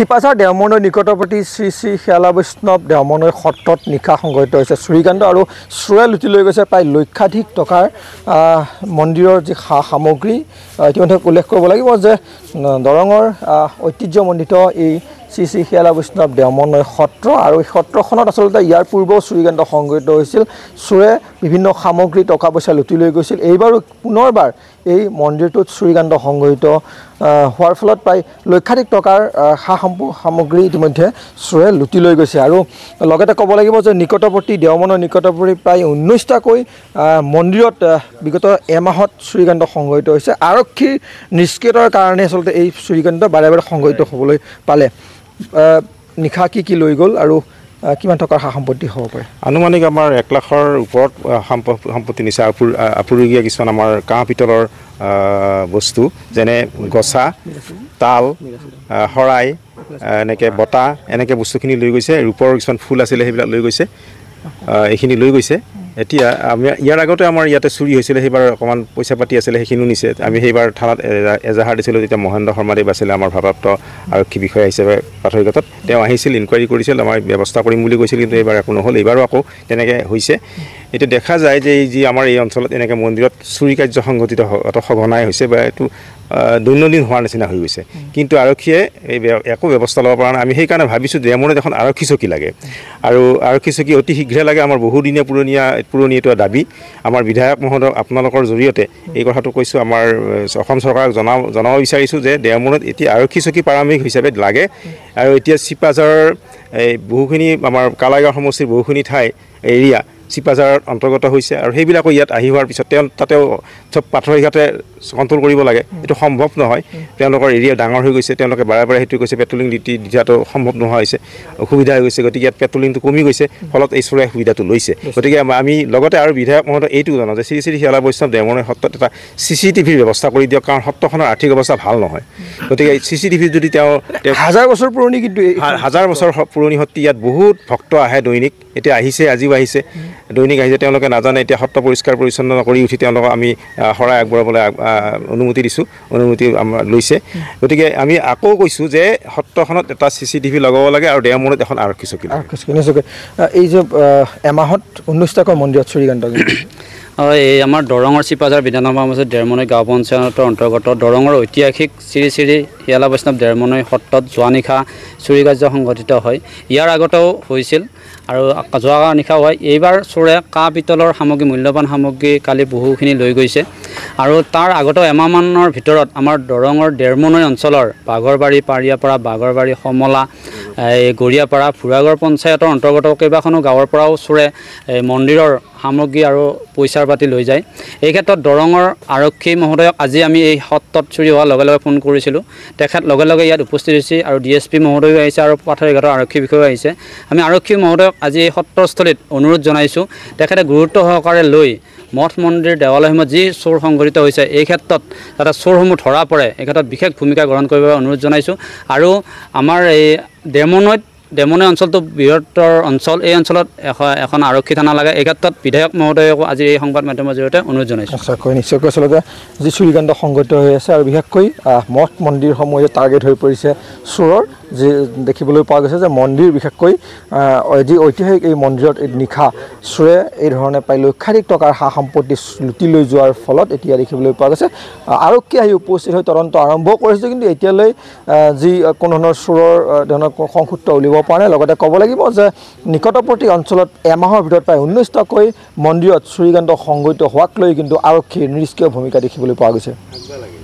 চিপাছাৰ দেওমনৈ নিকটৱৰ্তী শ্ৰী শ্ৰী শেৱালা বৈষ্ণৱ দেওমনৈ সত্ৰত নিশা সংঘটিত হৈছে চুৰিকাণ্ড আৰু চুৰে লুটি লৈ গৈছে প্ৰায় লক্ষাধিক টকাৰ মন্দিৰৰ যি সা সামগ্ৰী ইতিমধ্যে উল্লেখ কৰিব লাগিব যে দৰঙৰ ঐতিহ্যমণ্ডিত এই শ্ৰী শ্ৰী শিয়ালা বৈষ্ণৱ দেওমনৈ সত্ৰ আৰু এই সত্ৰখনত আচলতে ইয়াৰ পূৰ্বেও চুৰিকাণ্ড সংঘটিত হৈছিল চুৰে বিভিন্ন সামগ্ৰী টকা পইচা লুটি লৈ গৈছিল এইবাৰো পুনৰবাৰ এই মন্দিৰটোত চুৰিকাণ্ড সংঘটিত হোৱাৰ ফলত প্ৰায় লক্ষাধিক টকাৰ সা সামগ্ৰী ইতিমধ্যে চোৰে লুটি লৈ গৈছে আৰু লগতে ক'ব লাগিব যে নিকটৱৰ্তী দেওমনৰ নিকটৱৰ্তী প্ৰায় ঊনৈছটাকৈ মন্দিৰত বিগত এমাহত চুৰিকাণ্ড সংঘটিত হৈছে আৰক্ষীৰ নিষ্ক্ৰিয়তাৰ কাৰণে আচলতে এই চুৰিকাণ্ড বাৰে বাৰে সংঘটিত হ'বলৈ পালে নিশা কি কি লৈ গ'ল আৰু কিমান টকাৰ সা সম্পত্তি হ'ব পাৰে আনুমানিক আমাৰ এক লাখৰ ওপৰত সম্পত্তি নিছে আপুৰুগীয়া কিছুমান আমাৰ কাঁহ পিতলৰ বস্তু যেনে গছা তাল শৰাই এনেকৈ বতাহ এনেকৈ বস্তুখিনি লৈ গৈছে ৰূপৰ কিছুমান ফুল আছিলে সেইবিলাক লৈ গৈছে এইখিনি লৈ গৈছে এতিয়া আমি ইয়াৰ আগতে আমাৰ ইয়াতে চুৰি হৈছিলে সেইবাৰ অকণমান পইচা পাতি আছিলে সেইখিনিও নিছে আমি সেইবাৰ থানাত এজাহাৰ দিছিলোঁ তেতিয়া মহেন্দ্ৰ শৰ্মাদেৱ আছিলে আমাৰ ভাৰপ্ৰাপ্ত আৰক্ষী বিষয়া হিচাপে প্ৰাথমিকতাত তেওঁ আহিছিল ইনকুৱাৰী কৰিছিল আমাৰ ব্যৱস্থা কৰিম বুলি কৈছিল কিন্তু এইবাৰ একো নহ'ল এইবাৰো আকৌ তেনেকৈ হৈছে এতিয়া দেখা যায় যে এই যি আমাৰ এই অঞ্চলত এনেকৈ মন্দিৰত চুৰি কাৰ্য সংঘটিত সঘনাই হৈছে বা এইটো দৈনন্দিন হোৱাৰ নিচিনা হৈ গৈছে কিন্তু আৰক্ষীয়ে এই একো ব্যৱস্থা ল'ব পৰা নাই আমি সেইকাৰণে ভাবিছোঁ যে মোৰ এখন আৰক্ষী চকী লাগে আৰু আৰক্ষী চকী অতি শীঘ্ৰে লাগে আমাৰ বহুদিনীয়া পুৰণীয়া পুৰণি এটা দাবী আমাৰ বিধায়ক মহোদয় আপোনালোকৰ জৰিয়তে এই কথাটো কৈছোঁ আমাৰ অসম চৰকাৰক জনাব জনাব বিচাৰিছোঁ যে ডেৰমূৰত এতিয়া আৰক্ষী চকী প্ৰাৰম্ভিক হিচাপে লাগে আৰু এতিয়া চিপাজাৰৰ এই বহুখিনি আমাৰ কালাইগাঁও সমষ্টিৰ বহুখিনি ঠাই এৰিয়া চিপাজাৰত অন্তৰ্গত হৈছে আৰু সেইবিলাকো ইয়াত আহি হোৱাৰ পিছত তেওঁ তাতেও চব পাথৰঘাটে কণ্ট্ৰল কৰিব লাগে এইটো সম্ভৱ নহয় তেওঁলোকৰ এৰিয়া ডাঙৰ হৈ গৈছে তেওঁলোকে বাৰে বাৰে সেইটো কৈছে পেট্ৰলিং দি দিয়াটো সম্ভৱ নোহোৱা হৈছে অসুবিধা হৈ গৈছে গতিকে ইয়াত পেট্ৰলিংটো কমি গৈছে ফলত এই চৰাই সুবিধাটো লৈছে গতিকে আমি লগতে আৰু বিধায়ক মহোদয় এইটো জনাওঁ যে শ্ৰী শ্ৰী শিয়ালা বৈষ্ণৱ দেৱনৈ সত্ৰত এটা চি চি টিভিৰ ব্যৱস্থা কৰি দিয়ক কাৰণ সত্ৰখনৰ আৰ্থিক অৱস্থা ভাল নহয় গতিকে চি চি টিভিত যদি তেওঁ হাজাৰ বছৰ পুৰণি কিন্তু হাজাৰ বছৰ পুৰণি সত্ৰ ইয়াত বহুত ভক্ত আহে দৈনিক এতিয়া আহিছে আজিও আহিছে দৈনিক আহিছে তেওঁলোকে নাজানে এতিয়া সত্ৰ পৰিষ্কাৰ পৰিচ্ছন্ন কৰি উঠি তেওঁলোকক আমি শৰাই আগবঢ়াবলৈ অনুমতি দিছোঁ অনুমতি আমাৰ লৈছে গতিকে আমি আকৌ কৈছোঁ যে সত্ৰখনত এটা চি চি টিভি লগাব লাগে আৰু দেওমূৰত এখন আৰক্ষী চকী আৰক্ষী চকী এই যে এমাহত ঊনৈছটাকৈ মন্দিৰত চুৰিকাণ্ড এই আমাৰ দৰঙৰ চিপাজাৰ বিধানসভা সমষ্টি ডেৰমনৈ গাঁও পঞ্চায়তৰ অন্তৰ্গত দৰঙৰ ঐতিহাসিক শ্ৰী শ্ৰী শিয়ালা বৈষ্ণৱ ডেৰমনৈ সত্ৰত যোৱা নিশা চুৰি কাৰ্য সংঘটিত হয় ইয়াৰ আগতেও হৈছিল আৰু যোৱা নিশাও হয় এইবাৰ চোৰে কাঁহ পিতলৰ সামগ্ৰী মূল্যৱান সামগ্ৰী কালি বহুখিনি লৈ গৈছে আৰু তাৰ আগতেও এমাহমানৰ ভিতৰত আমাৰ দৰঙৰ ডেৰমনৈ অঞ্চলৰ বাঘৰবাৰী পাৰিয়াপাৰা বাঘৰবাৰী সমলা এই গৰিয়াপাৰা ফুৰাগড় পঞ্চায়তৰ অন্তৰ্গত কেইবাখনো গাঁৱৰ পৰাও চোৰে এই মন্দিৰৰ সামগ্ৰী আৰু পইচাৰ পাতি লৈ যায় এই ক্ষেত্ৰত দৰঙৰ আৰক্ষী মহোদয়ক আজি আমি এই সত্ৰত চুৰি হোৱাৰ লগে লগে ফোন কৰিছিলোঁ তেখেত লগে লগে ইয়াত উপস্থিত হৈছে আৰু ডি এছ পি মহোদয়ো আহিছে আৰু পাথৰীঘাটৰ আৰক্ষী বিষয়াও আহিছে আমি আৰক্ষী মহোদয়ক আজি এই সত্ৰস্থলীত অনুৰোধ জনাইছোঁ তেখেতে গুৰুত্ব সহকাৰে লৈ মঠ মন্দিৰ দেৱালয়সমূহত যি চোৰ সংঘটিত হৈছে এই ক্ষেত্ৰত যাতে চোৰসমূহ ধৰা পৰে এই ক্ষেত্ৰত বিশেষ ভূমিকা গ্ৰহণ কৰিবলৈ অনুৰোধ জনাইছোঁ আৰু আমাৰ এই ডেমনৈত ডেমনে অঞ্চলটো বৃহত্তৰ অঞ্চল এই অঞ্চলত এখন আৰক্ষী থানা লাগে এই ক্ষেত্ৰত বিধায়ক মহোদয়কো আজি এই সংবাদ মাধ্যমৰ জৰিয়তে অনুৰোধ জনাইছোঁ আচ্ছাকৈ নিশ্চয়কৈ আচলতে যি চুৰিকাণ্ড সংঘটিত হৈ আছে আৰু বিশেষকৈ মঠ মন্দিৰসমূহ টাৰ্গেট হৈ পৰিছে চোৰৰ যি দেখিবলৈ পোৱা গৈছে যে মন্দিৰ বিশেষকৈ যি ঐতিহাসিক এই মন্দিৰত এই নিশা চোৰে এই ধৰণে প্ৰায় লক্ষাধিক টকাৰ সা সম্পত্তি লুটি লৈ যোৱাৰ ফলত এতিয়া দেখিবলৈ পোৱা গৈছে আৰক্ষী আহি উপস্থিত হৈ তদন্ত আৰম্ভ কৰিছে কিন্তু এতিয়ালৈ যি কোনো ধৰণৰ চোৰৰ ধৰণৰ সংসূত্ৰ উলিয়াব কৰিবৰ কাৰণে লগতে ক'ব লাগিব যে নিকটৱৰ্তী অঞ্চলত এমাহৰ ভিতৰত প্ৰায় ঊনৈছটাকৈ মন্দিৰত চুৰিকাণ্ড সংঘটিত হোৱাক লৈ কিন্তু আৰক্ষীৰ নিষ্ক্ৰিয় ভূমিকা দেখিবলৈ পোৱা গৈছে